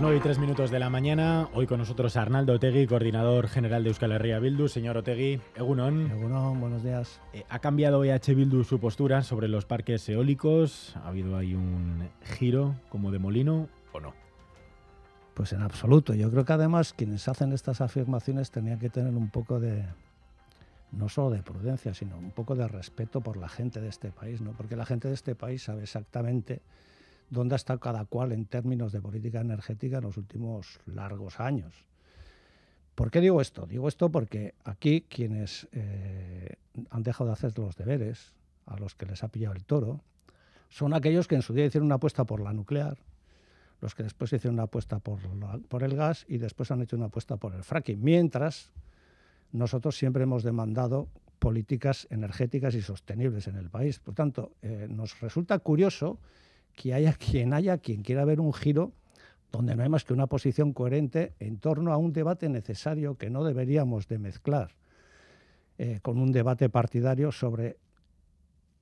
9 y 3 minutos de la mañana, hoy con nosotros Arnaldo Otegui, coordinador general de Euskal Herria Bildu. Señor Otegui, Egunon. Egunon, buenos días. Eh, ¿Ha cambiado EH Bildu su postura sobre los parques eólicos? ¿Ha habido ahí un giro como de molino o no? Pues en absoluto. Yo creo que además quienes hacen estas afirmaciones tenían que tener un poco de, no solo de prudencia, sino un poco de respeto por la gente de este país, ¿no? Porque la gente de este país sabe exactamente dónde está cada cual en términos de política energética en los últimos largos años. ¿Por qué digo esto? Digo esto porque aquí quienes eh, han dejado de hacer los deberes, a los que les ha pillado el toro, son aquellos que en su día hicieron una apuesta por la nuclear, los que después hicieron una apuesta por, el gas y después han hecho una apuesta por el fracking. Mientras, nosotros siempre hemos demandado políticas energéticas y sostenibles en el país. Por tanto, eh, nos resulta curioso que haya quien haya quien quiera ver un giro donde no hay más que una posición coherente en torno a un debate necesario que no deberíamos de mezclar eh, con un debate partidario sobre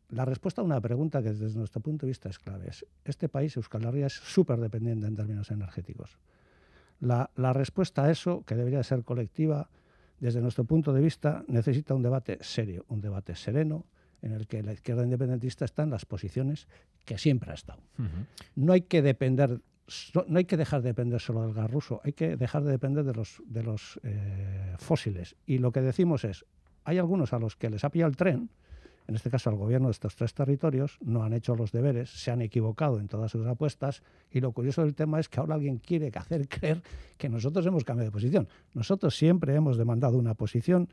la respuesta a una pregunta que desde nuestro punto de vista es clave. Es, este país, Euskal Herria, es súper dependiente en términos energéticos. La, la respuesta a eso, que debería ser colectiva, desde nuestro punto de vista, necesita un debate serio, un debate sereno, en el que la izquierda independentista está en las posiciones que siempre ha estado. No hay que depender no hay que dejar de depender solo del gas ruso, hay que dejar de depender de los, de los eh, fósiles. Y lo que decimos es, hay algunos a los que les ha pillado el tren, en este caso al gobierno de estos tres territorios, no han hecho los deberes, se han equivocado en todas sus apuestas y lo curioso del tema es que ahora alguien quiere hacer creer que nosotros hemos cambiado de posición. Nosotros siempre hemos demandado una posición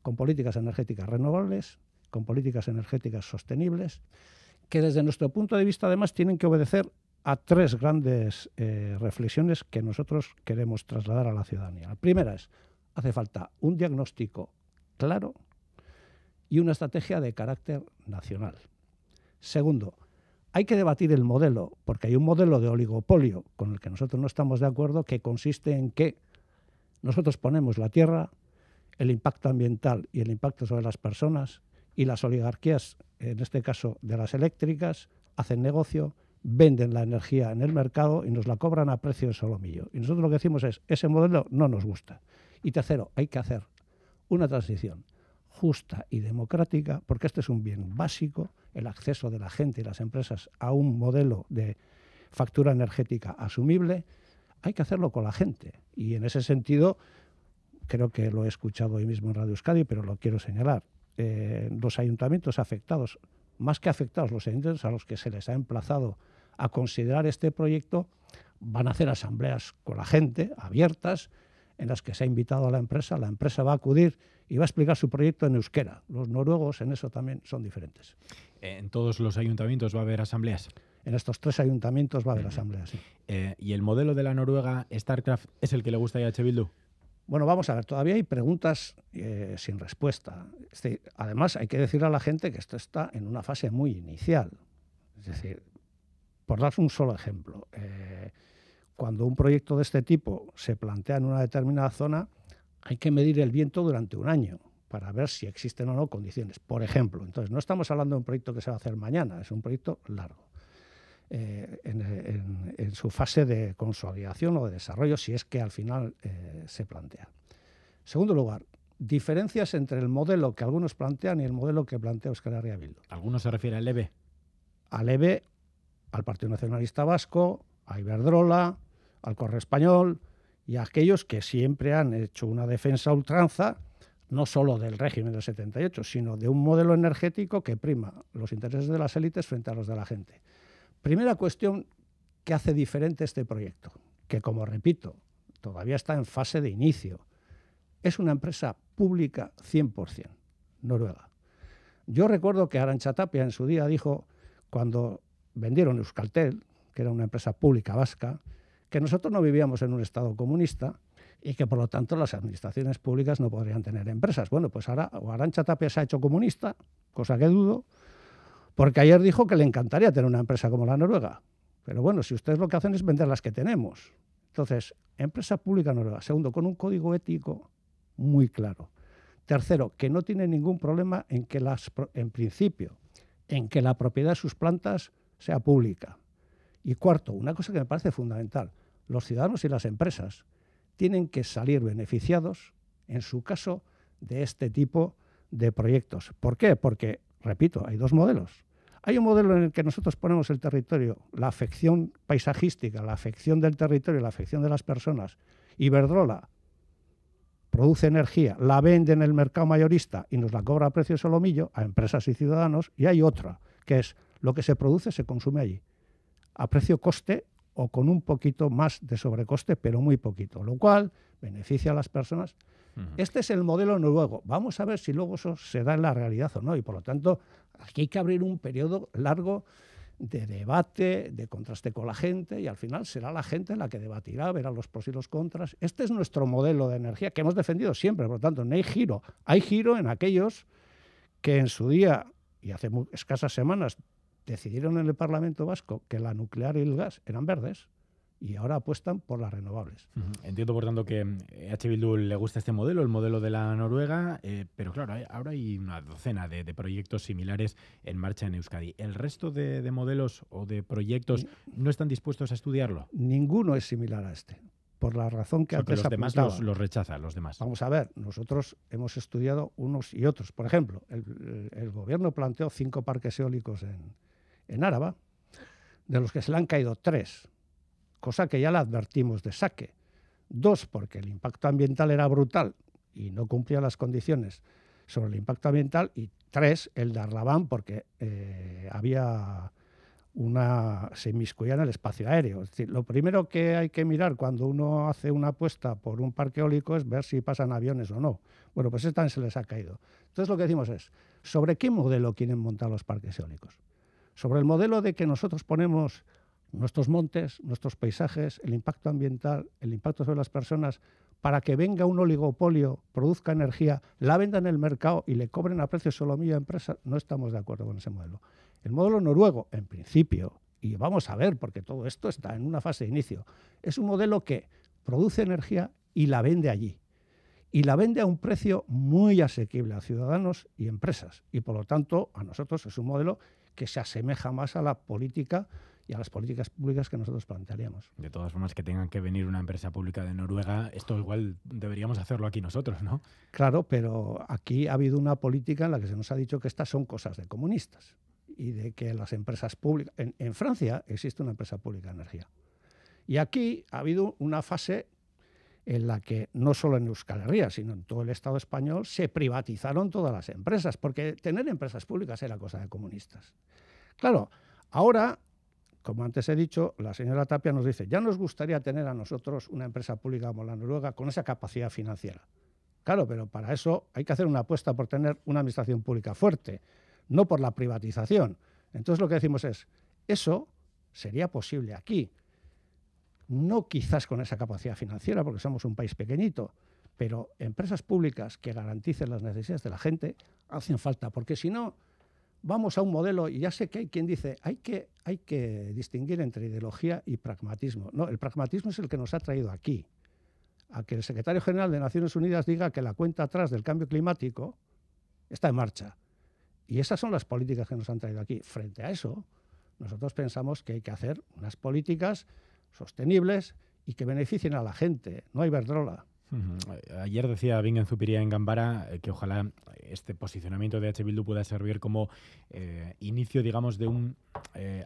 con políticas energéticas renovables, con políticas energéticas sostenibles que desde nuestro punto de vista además tienen que obedecer a tres grandes eh, reflexiones que nosotros queremos trasladar a la ciudadanía. La primera es, hace falta un diagnóstico claro y una estrategia de carácter nacional. Segundo, hay que debatir el modelo, porque hay un modelo de oligopolio con el que nosotros no estamos de acuerdo, que consiste en que nosotros ponemos la tierra, el impacto ambiental y el impacto sobre las personas y las oligarquías, en este caso de las eléctricas, hacen negocio, venden la energía en el mercado y nos la cobran a precio de solomillo. Y nosotros lo que decimos es, ese modelo no nos gusta. Y tercero, hay que hacer una transición justa y democrática, porque este es un bien básico, el acceso de la gente y las empresas a un modelo de factura energética asumible, hay que hacerlo con la gente. Y en ese sentido, creo que lo he escuchado hoy mismo en Radio Euskadi, pero lo quiero señalar. Eh, los ayuntamientos afectados, más que afectados, los ayuntamientos a los que se les ha emplazado a considerar este proyecto, van a hacer asambleas con la gente, abiertas, en las que se ha invitado a la empresa, la empresa va a acudir y va a explicar su proyecto en euskera. Los noruegos en eso también son diferentes. Eh, ¿En todos los ayuntamientos va a haber asambleas? En estos tres ayuntamientos va a haber asambleas, sí. Eh, ¿Y el modelo de la Noruega, StarCraft, es el que le gusta a H. Bildu? Bueno, vamos a ver, todavía hay preguntas eh, sin respuesta. además, hay que decir a la gente que esto está en una fase muy inicial. Es decir, por dar un solo ejemplo, eh, cuando un proyecto de este tipo se plantea en una determinada zona, hay que medir el viento durante un año para ver si existen o no condiciones, por ejemplo. Entonces, no estamos hablando de un proyecto que se va a hacer mañana, es un proyecto largo. Eh, en, su fase de consolidación o de desarrollo, si es que al final eh, se plantea. Segundo lugar, diferencias entre el modelo que algunos plantean y el modelo que plantea Euskal Arriabildo. ¿Algunos se refiere al EBE? Al EBE, al Partido Nacionalista Vasco, a Iberdrola, al Correo Español y a aquellos que siempre han hecho una defensa ultranza no solo del régimen del 78, sino de un modelo energético que prima los intereses de las élites frente a los de la gente. Primera cuestión que hace diferente este proyecto, que como repito, todavía está en fase de inicio. Es una empresa pública 100%, Noruega. Yo recuerdo que Arancha Tapia en su día dijo, cuando vendieron Euskaltel, que era una empresa pública vasca, que nosotros no vivíamos en un Estado comunista y que por lo tanto las administraciones públicas no podrían tener empresas. Bueno, pues ahora o Arancha Tapia se ha hecho comunista, cosa que dudo, porque ayer dijo que le encantaría tener una empresa como la noruega. Pero bueno, si ustedes lo que hacen es vender las que tenemos. Entonces, empresa pública noruega. Segundo, con un código ético muy claro. Tercero, que no tiene ningún problema en que las, en principio, en que la propiedad de sus plantas sea pública. Y cuarto, una cosa que me parece fundamental, los ciudadanos y las empresas tienen que salir beneficiados, en su caso, de este tipo de proyectos. ¿Por qué? Porque, repito, hay dos modelos. Hay un modelo en el que nosotros ponemos el territorio, la afección paisajística, la afección del territorio, la afección de las personas. Iberdrola produce energía, la vende en el mercado mayorista y nos la cobra a precio de solomillo a empresas y ciudadanos. Y hay otra, que es lo que se produce se consume allí, a precio coste o con un poquito más de sobrecoste, pero muy poquito, lo cual beneficia a las personas. Este es el modelo nuevo. Vamos a ver si luego eso se da en la realidad o no. Y por lo tanto, aquí hay que abrir un periodo largo de debate, de contraste con la gente y al final será la gente la que debatirá, verá los pros y los contras. Este es nuestro modelo de energía que hemos defendido siempre, por lo tanto, no hay giro. Hay giro en aquellos que en su día, y hace escasas semanas, decidieron en el Parlamento Vasco que la nuclear y el gas eran verdes y ahora apuestan por las renovables. Entiendo, por tanto, que H. Bildu le gusta este modelo, el modelo de la Noruega, eh, pero claro, ahora hay una docena de, proyectos similares en marcha en Euskadi. ¿El resto de, modelos o de proyectos no están dispuestos a estudiarlo? Ninguno es similar a este, por la razón que o antes los demás los, los, rechazan, los demás. Vamos a ver, nosotros hemos estudiado unos y otros. Por ejemplo, el gobierno planteó cinco parques eólicos en, en árabe, de los que se le han caído tres, cosa que ya la advertimos de saque. Dos, porque el impacto ambiental era brutal y no cumplía las condiciones sobre el impacto ambiental. Y tres, el de Arlabán, porque eh, había una, se inmiscuía en el espacio aéreo. Es decir, lo primero que hay que mirar cuando uno hace una apuesta por un parque eólico es ver si pasan aviones o no. Bueno, pues esta se les ha caído. Entonces lo que decimos es, ¿sobre qué modelo quieren montar los parques eólicos? sobre el modelo de que nosotros ponemos nuestros montes, nuestros paisajes, el impacto ambiental, el impacto sobre las personas, para que venga un oligopolio, produzca energía, la venda en el mercado y le cobren a precio solo a empresa, no estamos de acuerdo con ese modelo. El modelo noruego, en principio, y vamos a ver, porque todo esto está en una fase de inicio, es un modelo que produce energía y la vende allí. Y la vende a un precio muy asequible a ciudadanos y empresas. Y por lo tanto, a nosotros es un modelo que se asemeja más a la política y a las políticas públicas que nosotros plantearíamos. De todas formas, que tengan que venir una empresa pública de Noruega, esto igual deberíamos hacerlo aquí nosotros, ¿no? Claro, pero aquí ha habido una política en la que se nos ha dicho que estas son cosas de comunistas y de que las empresas públicas... En, en Francia existe una empresa pública de energía. Y aquí ha habido una fase en la que no solo en Euskal Herria, sino en todo el Estado español, se privatizaron todas las empresas, porque tener empresas públicas era cosa de comunistas. Claro, ahora, como antes he dicho, la señora Tapia nos dice, ya nos gustaría tener a nosotros una empresa pública como la noruega con esa capacidad financiera. Claro, pero para eso hay que hacer una apuesta por tener una administración pública fuerte, no por la privatización. Entonces lo que decimos es, eso sería posible aquí, no quizás con esa capacidad financiera, porque somos un país pequeñito, pero empresas públicas que garanticen las necesidades de la gente hacen falta, porque si no, vamos a un modelo, y ya sé que hay quien dice, hay que, hay que distinguir entre ideología y pragmatismo. No, el pragmatismo es el que nos ha traído aquí, a que el secretario general de Naciones Unidas diga que la cuenta atrás del cambio climático está en marcha. Y esas son las políticas que nos han traído aquí. Frente a eso, nosotros pensamos que hay que hacer unas políticas sostenibles y que beneficien a la gente, no hay verdrola. Eh, ayer decía Bingen Zupiría en Gambara eh, que ojalá este posicionamiento de H. Bildu pueda servir como eh, inicio, digamos, de un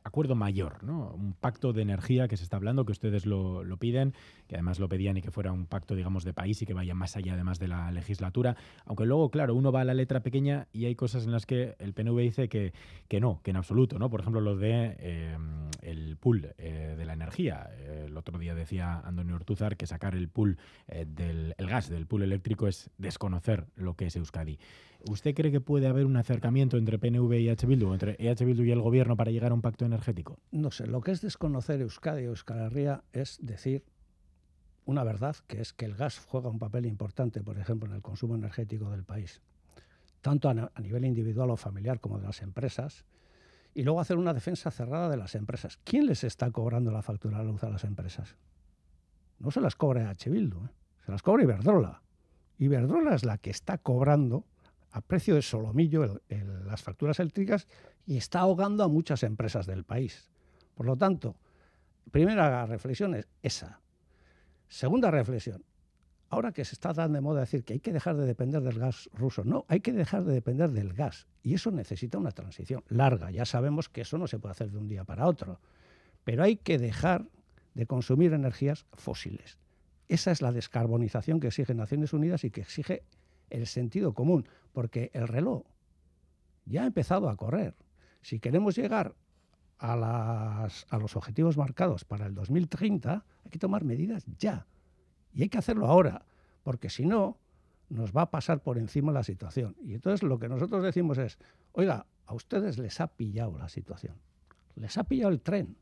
acuerdo mayor, ¿no? un pacto de energía que se está hablando, que ustedes lo, piden, que además lo pedían y que fuera un pacto, digamos, de país y que vaya más allá además de la legislatura. Aunque luego, claro, uno va a la letra pequeña y hay cosas en las que el PNV dice que, que no, que en absoluto, ¿no? Por ejemplo, lo de el pool de la energía. el otro día decía Antonio Ortuzar que sacar el pool de el gas, del pool eléctrico, es desconocer lo que es Euskadi. ¿Usted cree que puede haber un acercamiento entre PNV y h Bildu, entre EH Bildu y el gobierno para llegar a un pacto energético? No sé, lo que es desconocer Euskadi o Euskal Herria es decir una verdad, que es que el gas juega un papel importante, por ejemplo, en el consumo energético del país, tanto a, nivel individual o familiar como de las empresas, y luego hacer una defensa cerrada de las empresas. ¿Quién les está cobrando la factura de la luz a las empresas? No se las cobra H. Bildu. ¿eh? se las cobra Iberdrola. Iberdrola es la que está cobrando a precio de solomillo las facturas eléctricas y está ahogando a muchas empresas del país. Por lo tanto, primera reflexión es esa. Segunda reflexión, ahora que se está dando de moda decir que hay que dejar de depender del gas ruso, no, hay que dejar de depender del gas y eso necesita una transición larga. Ya sabemos que eso no se puede hacer de un día para otro, pero hay que dejar de consumir energías fósiles. Esa es la descarbonización que exige Naciones Unidas y que exige el sentido común, porque el reloj ya ha empezado a correr. Si queremos llegar a, a los objetivos marcados para el 2030, hay que tomar medidas ya. Y hay que hacerlo ahora, porque si no, nos va a pasar por encima la situación. Y entonces lo que nosotros decimos es, oiga, a ustedes les ha pillado la situación, les ha pillado el tren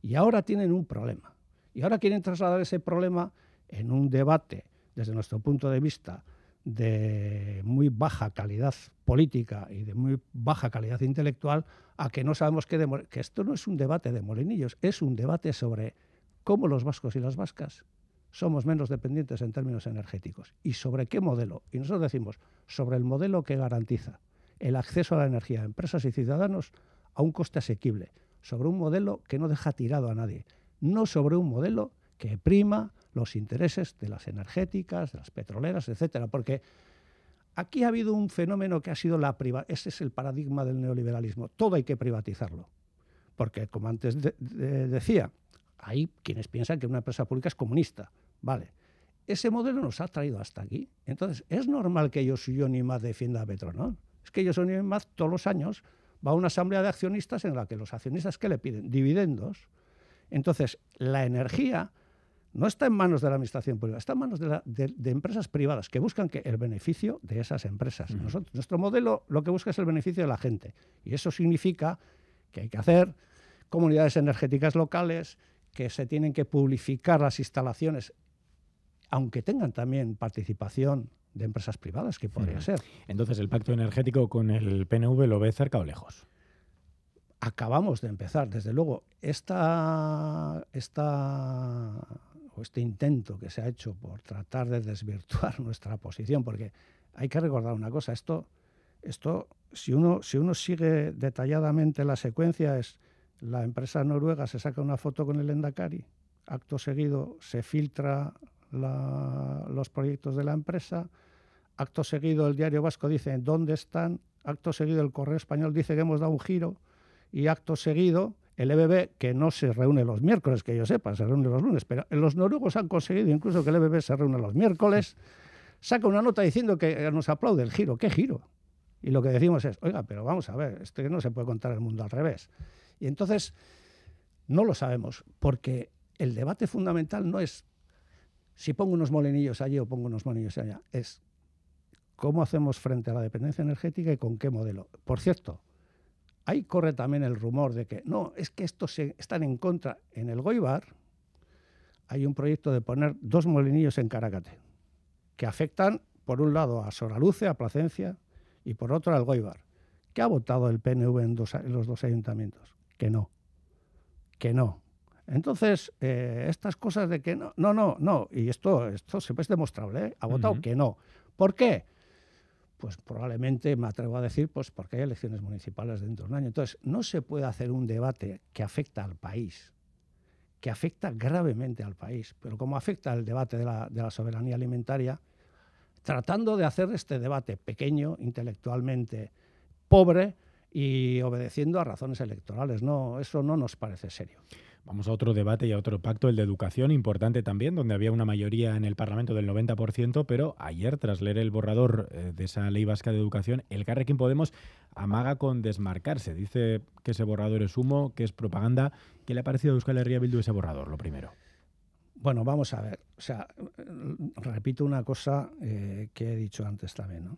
y ahora tienen un problema. Y ahora quieren trasladar ese problema en un debate, desde nuestro punto de vista, de muy baja calidad política y de muy baja calidad intelectual, a que no sabemos que, que esto no es un debate de molinillos, es un debate sobre cómo los vascos y las vascas somos menos dependientes en términos energéticos y sobre qué modelo. Y nosotros decimos, sobre el modelo que garantiza el acceso a la energía a empresas y ciudadanos a un coste asequible, sobre un modelo que no deja tirado a nadie, no sobre un modelo que prima los intereses de las energéticas, de las petroleras, etcétera, porque aquí ha habido un fenómeno que ha sido la priva ese es el paradigma del neoliberalismo, todo hay que privatizarlo. Porque como antes decía, hay quienes piensan que una empresa pública es comunista, vale. Ese modelo nos ha traído hasta aquí. Entonces, es normal que yo ni más defienda a ¿no? Es que yo ni más todos los años va a una asamblea de accionistas en la que los accionistas que le piden dividendos. Entonces, la energía no está en manos de la administración pública, está en manos de, empresas privadas que buscan que el beneficio de esas empresas. nuestro modelo lo que busca es el beneficio de la gente. Y eso significa que hay que hacer comunidades energéticas locales, que se tienen que publicar las instalaciones, aunque tengan también participación de empresas privadas, que podría ser. Entonces, ¿el pacto energético con el PNV lo ve cerca o lejos? Acabamos de empezar, desde luego. esta este intento que se ha hecho por tratar de desvirtuar nuestra posición, porque hay que recordar una cosa, esto, esto si, uno, si uno sigue detalladamente la secuencia es la empresa noruega se saca una foto con el Endacari, acto seguido se filtra los proyectos de la empresa, acto seguido el diario vasco dice dónde están, acto seguido el correo español dice que hemos dado un giro y acto seguido el EBB, que no se reúne los miércoles, que yo sepa, se reúne los lunes, pero los noruegos han conseguido incluso que el EBB se reúna los miércoles, saca una nota diciendo que eh, nos aplaude el giro, ¿qué giro? Y lo que decimos es, oiga, pero vamos a ver, esto no se puede contar el mundo al revés. Y entonces, no lo sabemos, porque el debate fundamental no es si pongo unos molinillos allí o pongo unos molinillos allá, es cómo hacemos frente a la dependencia energética y con qué modelo. Por cierto, ahí corre también el rumor de que no, es que estos están en contra. En el Goibar hay un proyecto de poner dos molinillos en Caracate, que afectan, por un lado, a Soraluce, a Placencia, y por otro al Goibar. ¿Qué ha votado el PNV en, los dos ayuntamientos? Que no, que no. Entonces, eh, estas cosas de que no, no, no, no, y esto, esto siempre es demostrable, ¿eh? ha votado que no. ¿Por qué? pues probablemente me atrevo a decir, pues porque hay elecciones municipales dentro de un año. Entonces, no se puede hacer un debate que afecta al país, que afecta gravemente al país, pero como afecta el debate de la, soberanía alimentaria, tratando de hacer este debate pequeño, intelectualmente pobre y obedeciendo a razones electorales. No, eso no nos parece serio. Vamos a otro debate y a otro pacto, el de educación, importante también, donde había una mayoría en el Parlamento del 90%, pero ayer, tras leer el borrador eh, de esa ley vasca de educación, el Carrequín Podemos amaga con desmarcarse. Dice que ese borrador es humo, que es propaganda. ¿Qué le ha parecido a Euskal Herria Bildu ese borrador, lo primero? Bueno, vamos a ver. O sea, repito una cosa eh, que he dicho antes también,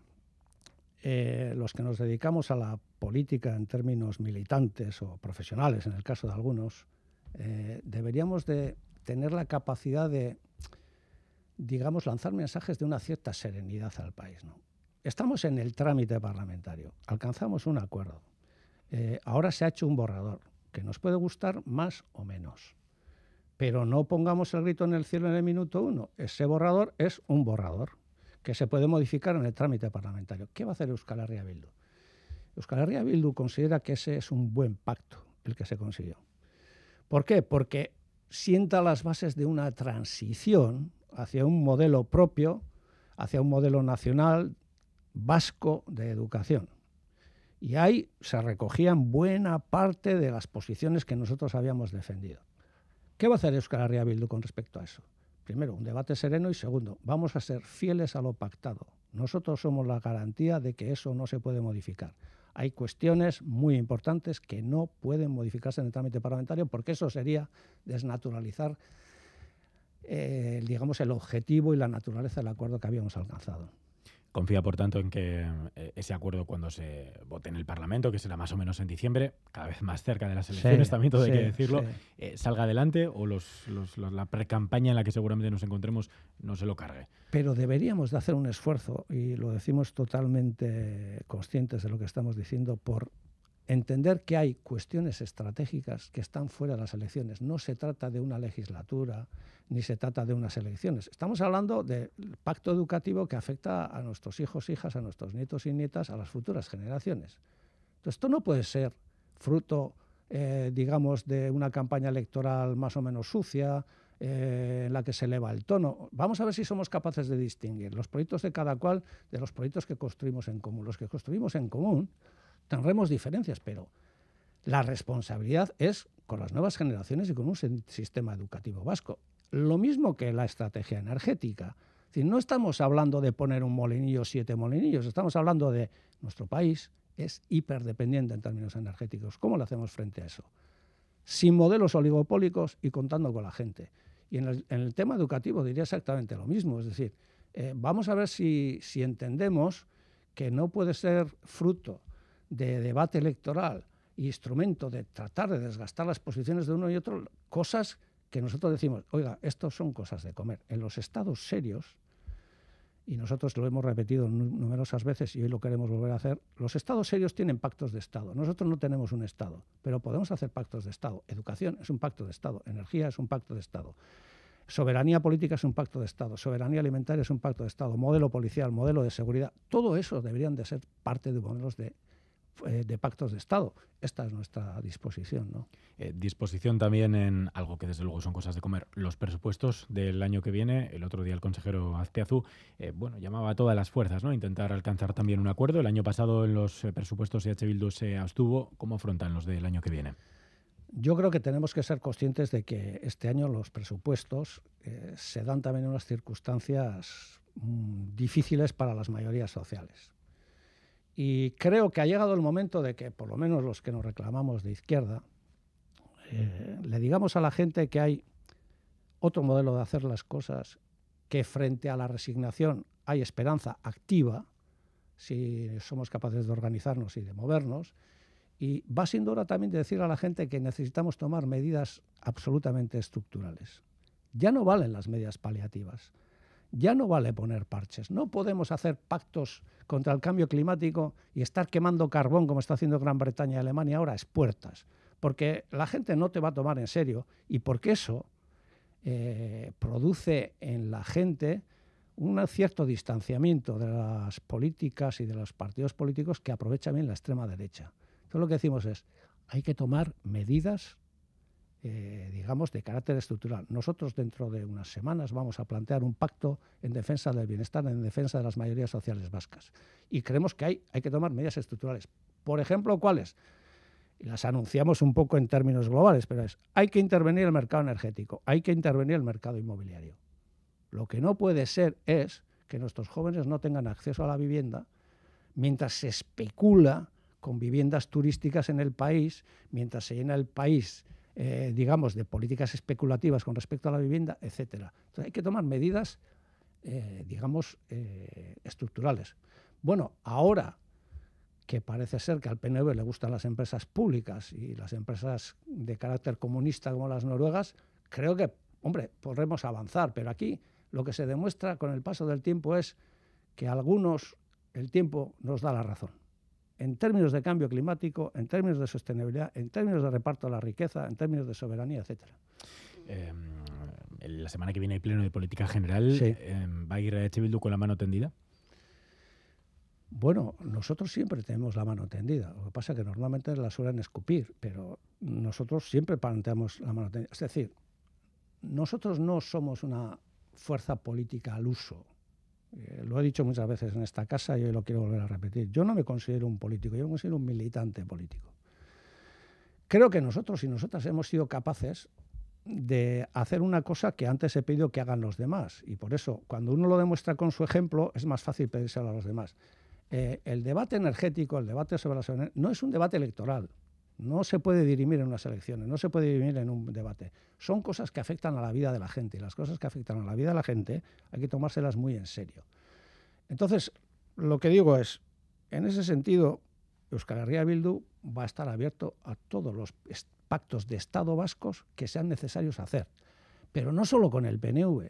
eh, los que nos dedicamos a la política en términos militantes o profesionales, en el caso de algunos, eh, deberíamos de tener la capacidad de, digamos, lanzar mensajes de una cierta serenidad al país. ¿no? Estamos en el trámite parlamentario, alcanzamos un acuerdo. Eh, ahora se ha hecho un borrador que nos puede gustar más o menos. Pero no pongamos el grito en el cielo en el minuto uno. Ese borrador es un borrador que se puede modificar en el trámite parlamentario. ¿Qué va a hacer Euskal Herria Bildu? Euskal Herria Bildu considera que ese es un buen pacto el que se consiguió. ¿Por qué? Porque sienta las bases de una transición hacia un modelo propio, hacia un modelo nacional vasco de educación. Y ahí se recogían buena parte de las posiciones que nosotros habíamos defendido. ¿Qué va a hacer Euskal Herria Bildu con respecto a eso? Primero, un debate sereno y segundo, vamos a ser fieles a lo pactado. Nosotros somos la garantía de que eso no se puede modificar hay cuestiones muy importantes que no pueden modificarse en el trámite parlamentario porque eso sería desnaturalizar eh, digamos, el objetivo y la naturaleza del acuerdo que habíamos alcanzado. Confía, por tanto, en que eh, ese acuerdo cuando se vote en el Parlamento, que será más o menos en diciembre, cada vez más cerca de las elecciones, también todo hay que decirlo, eh, salga adelante o la pre-campaña la precampaña en la que seguramente nos encontremos no se lo cargue. Pero deberíamos de hacer un esfuerzo, y lo decimos totalmente conscientes de lo que estamos diciendo, por entender que hay cuestiones estratégicas que están fuera de las elecciones. No se trata de una legislatura ni se trata de unas elecciones. Estamos hablando del pacto educativo que afecta a nuestros hijos, hijas, a nuestros nietos y nietas, a las futuras generaciones. esto no puede ser fruto, eh, digamos, de una campaña electoral más o menos sucia, eh, en la que se eleva el tono. Vamos a ver si somos capaces de distinguir los proyectos de cada cual de los proyectos que construimos en común. Los que construimos en común Tendremos diferencias, pero la responsabilidad es con las nuevas generaciones y con un sistema educativo vasco. Lo mismo que la estrategia energética. no estamos hablando de poner un molinillo, siete molinillos, estamos hablando de nuestro país es hiperdependiente en términos energéticos. ¿Cómo le hacemos frente a eso? Sin modelos oligopólicos y contando con la gente. Y en el, tema educativo diría exactamente lo mismo. Es decir, eh, vamos a ver si entendemos que no puede ser fruto de debate electoral, instrumento de tratar de desgastar las posiciones de uno y otro, cosas que nosotros decimos, oiga, estos son cosas de comer. En los estados serios, y nosotros lo hemos repetido numerosas veces y hoy lo queremos volver a hacer, los estados serios tienen pactos de Estado. Nosotros no tenemos un Estado, pero podemos hacer pactos de Estado. Educación es un pacto de Estado, energía es un pacto de Estado. Soberanía política es un pacto de Estado, soberanía alimentaria es un pacto de Estado, modelo policial, modelo de seguridad, todo eso deberían de ser parte de modelos de eh, de pactos de Estado. Esta es nuestra disposición. ¿no? Eh, disposición también en algo que desde luego son cosas de comer, los presupuestos del año que viene. El otro día el consejero Azteazú eh, bueno, llamaba a todas las fuerzas, ¿no? intentar alcanzar también un acuerdo. El año pasado en los presupuestos EH Bildu se abstuvo. ¿Cómo afrontan los del año que viene? Yo creo que tenemos que ser conscientes de que este año los presupuestos se dan también en unas circunstancias mm, difíciles para las mayorías sociales y creo que ha llegado el momento de que, por lo menos los que nos reclamamos de izquierda, eh, le digamos a la gente que hay otro modelo de hacer las cosas, que frente a la resignación hay esperanza activa, si somos capaces de organizarnos y de movernos. Y va siendo hora también de decir a la gente que necesitamos tomar medidas absolutamente estructurales. Ya no valen las medidas paliativas. Ya no vale poner parches. No podemos hacer pactos contra el cambio climático y estar quemando carbón como está haciendo Gran Bretaña y Alemania ahora es puertas. Porque la gente no te va a tomar en serio y porque eso eh, produce en la gente un cierto distanciamiento de las políticas y de los partidos políticos que aprovecha bien la extrema derecha. Entonces lo que decimos es, hay que tomar medidas eh, digamos, de carácter estructural. Nosotros dentro de unas semanas vamos a plantear un pacto en defensa del bienestar, en defensa de las mayorías sociales vascas. Y creemos que hay, hay que tomar medidas estructurales. Por ejemplo, ¿cuáles? Las anunciamos un poco en términos globales, pero es, hay que intervenir el mercado energético, hay que intervenir el mercado inmobiliario. Lo que no puede ser es que nuestros jóvenes no tengan acceso a la vivienda mientras se especula con viviendas turísticas en el país, mientras se llena el país eh, digamos, de políticas especulativas con respecto a la vivienda, etc. Entonces hay que tomar medidas, eh, digamos, eh, estructurales. Bueno, ahora que parece ser que al PNV le gustan las empresas públicas y las empresas de carácter comunista como las noruegas, creo que, hombre, podremos avanzar, pero aquí lo que se demuestra con el paso del tiempo es que algunos el tiempo nos da la razón en términos de cambio climático, en términos de sostenibilidad, en términos de reparto de la riqueza, en términos de soberanía, etcétera. Em, la semana que viene hay pleno de política general. Em, ¿Va a ir a Echebildu con la mano tendida? Bueno, nosotros siempre tenemos la mano tendida. Lo que pasa es que normalmente la suelen escupir, pero nosotros siempre planteamos la mano tendida. Es decir, nosotros no somos una fuerza política al uso. Eh, lo he dicho muchas veces en esta casa y hoy lo quiero volver a repetir. Yo no me considero un político, yo me considero un militante político. Creo que nosotros y nosotras hemos sido capaces de hacer una cosa que antes he pedido que hagan los demás. Y por eso, cuando uno lo demuestra con su ejemplo, es más fácil pedírselo a los demás. Eh, el debate energético, el debate sobre la soberanía, no es un debate electoral. No se puede dirimir en unas elecciones, no se puede dirimir en un debate. Son cosas que afectan a la vida de la gente y las cosas que afectan a la vida de la gente hay que tomárselas muy en serio. Entonces, lo que digo es, en ese sentido, Euskal Herria Bildu va a estar abierto a todos los pactos de Estado vascos que sean necesarios hacer. Pero no solo con el PNV.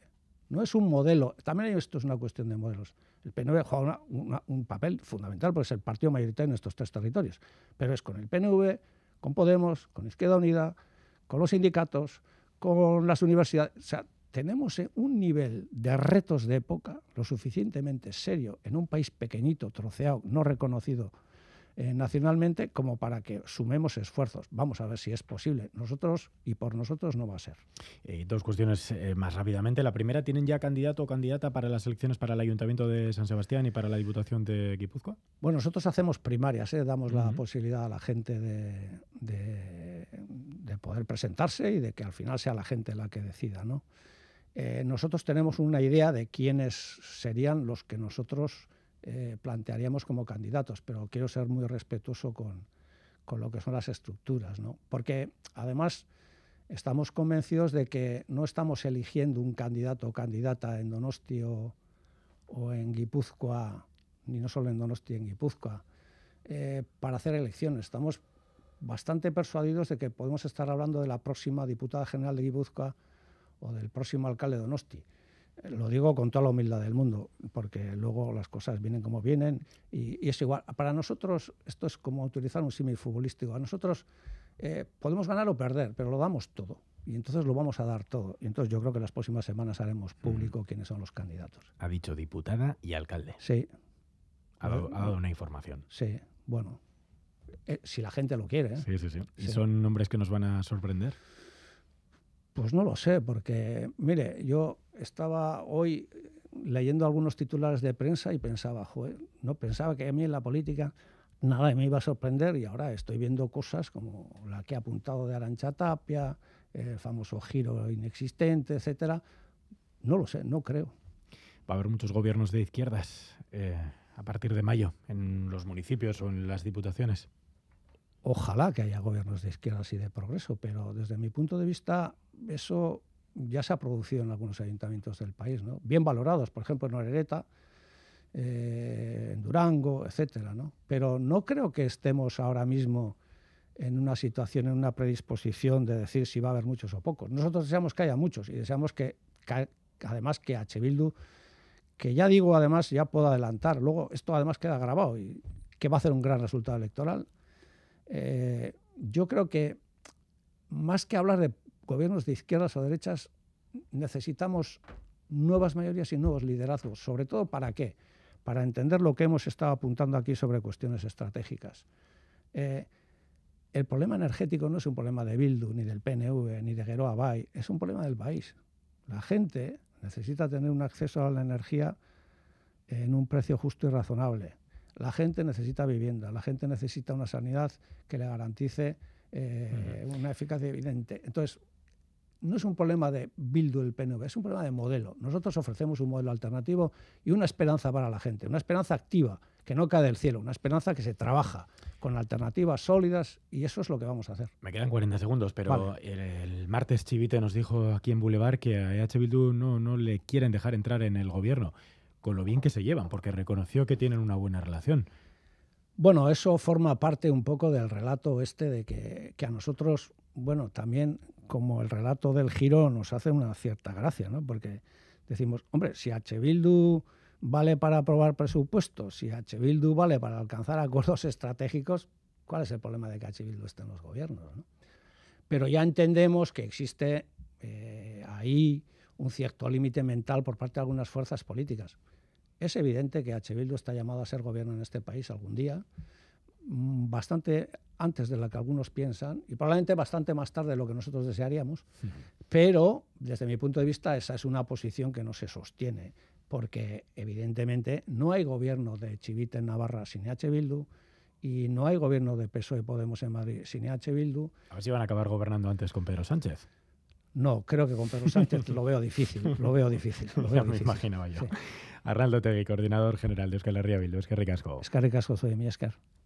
No es un modelo. También esto es una cuestión de modelos. El PNV juega un papel fundamental porque es el partido mayoritario en estos tres territorios. Pero es con el PNV, con Podemos, con Izquierda Unida, con los sindicatos, con las universidades. O sea, tenemos eh, un nivel de retos de época lo suficientemente serio en un país pequeñito, troceado, no reconocido eh, nacionalmente como para que sumemos esfuerzos. Vamos a ver si es posible. Nosotros y por nosotros no va a ser. Eh, dos cuestiones eh, más rápidamente. La primera, ¿tienen ya candidato o candidata para las elecciones para el Ayuntamiento de San Sebastián y para la Diputación de Guipúzcoa? Bueno, nosotros hacemos primarias, damos la posibilidad a la gente de, de, poder presentarse y de que al final sea la gente la que decida, ¿no? nosotros tenemos una idea de quiénes serían los que nosotros eh, plantearíamos como candidatos, pero quiero ser muy respetuoso con, lo que son las estructuras, ¿no? porque además estamos convencidos de que no estamos eligiendo un candidato o candidata en Donosti o, en Guipúzcoa, ni no solo en Donosti, en Guipúzcoa, eh, para hacer elecciones. Estamos bastante persuadidos de que podemos estar hablando de la próxima diputada general de Guipúzcoa o del próximo alcalde de Donosti. Lo digo con toda la humildad del mundo, porque luego las cosas vienen como vienen y, es igual. Para nosotros, esto es como utilizar un semifutbolístico. futbolístico. A nosotros eh, podemos ganar o perder, pero lo damos todo. Y entonces lo vamos a dar todo. Y entonces yo creo que las próximas semanas haremos mm. público quiénes son los candidatos. Ha dicho diputada y alcalde. Sí. Ha dado, una información. Sí, bueno. Eh, si la gente lo quiere. ¿eh? Sí, sí, sí. ¿Y son nombres que nos van a sorprender? Pues no lo sé, porque, mire, yo estaba hoy eh, leyendo algunos titulares de prensa y pensaba, joder, no pensaba que a mí en la política nada me iba a sorprender y ahora estoy viendo cosas como la que ha apuntado de Arancha Tapia, el famoso giro inexistente, etcétera. No lo sé, no creo. Va a haber muchos gobiernos de izquierdas eh, a partir de mayo en los municipios o en las diputaciones. Ojalá que haya gobiernos de izquierdas y de progreso, pero desde mi punto de vista eso ya se ha producido en algunos ayuntamientos del país, ¿no? bien valorados, por ejemplo en Orereta, eh, en Durango, etcétera. Pero no creo que estemos ahora mismo en una situación, en una predisposición de decir si va a haber muchos o pocos. Nosotros deseamos que haya muchos y deseamos que, además que H. Bildu, que ya digo además, ya puedo adelantar, luego esto además queda grabado y que va a hacer un gran resultado electoral. Eh, yo creo que más que hablar de gobiernos de izquierdas o derechas necesitamos nuevas mayorías y nuevos liderazgos. ¿Sobre todo para qué? Para entender lo que hemos estado apuntando aquí sobre cuestiones estratégicas. Eh, el problema energético no es un problema de Bildu, ni del PNV, ni de Geroa Bay, es un problema del país. La gente necesita tener un acceso a la energía en un precio justo y razonable. La gente necesita vivienda, la gente necesita una sanidad que le garantice eh, una eficacia evidente. Entonces, no es un problema de Bildu el PNV, es un problema de modelo. Nosotros ofrecemos un modelo alternativo y una esperanza para la gente, una esperanza activa, que no cae del cielo, una esperanza que se trabaja con alternativas sólidas y eso es lo que vamos a hacer. Me quedan 40 segundos, pero el, martes Chivite nos dijo aquí en Boulevard que a EH Bildu no, le quieren dejar entrar en el gobierno, con lo bien que se llevan, porque reconoció que tienen una buena relación. Bueno, eso forma parte un poco del relato este de que, que a nosotros, bueno, también como el relato del giro nos hace una cierta gracia, ¿no? Porque decimos, hombre, si H. Bildu vale para aprobar presupuestos, si H. Bildu vale para alcanzar acuerdos estratégicos, ¿cuál es el problema de que H. Bildu esté en los gobiernos? Pero ya entendemos que existe eh, ahí un cierto límite mental por parte de algunas fuerzas políticas. Es evidente que H. Bildu está llamado a ser gobierno en este país algún día. Mm, bastante antes de lo que algunos piensan y probablemente bastante más tarde de lo que nosotros desearíamos, pero desde mi punto de vista esa es una posición que no se sostiene, porque evidentemente no hay gobierno de Chivite en Navarra sin H. Bildu, y no hay gobierno de PSOE Podemos en Madrid sin H. Bildu. A ver si van a acabar gobernando antes con Pedro Sánchez. No, creo que con Pedro Sánchez lo veo difícil, lo veo difícil. Lo veo difícil. me imaginaba yo. Arnaldo Tegui, coordinador general de Euskal Bildu. Es que ricasco. Es soy mi Escar.